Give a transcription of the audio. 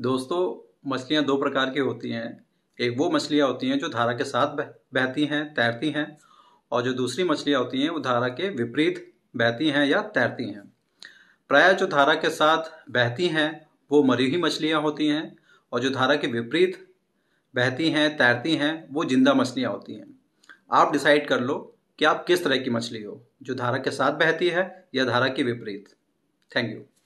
दोस्तों मछलियाँ दो प्रकार की होती हैं एक वो मछलियाँ होती हैं जो धारा के साथ बह बहती हैं तैरती हैं और जो दूसरी मछलियाँ होती हैं वो धारा के विपरीत बहती हैं या तैरती हैं प्रायः जो धारा के साथ बहती हैं वो मरी हुई मछलियाँ होती हैं और जो धारा के विपरीत बहती हैं तैरती हैं वो जिंदा मछलियाँ होती हैं आप डिसाइड कर लो कि आप किस तरह की मछली हो जो धारा के साथ बहती है या धारा के विपरीत थैंक यू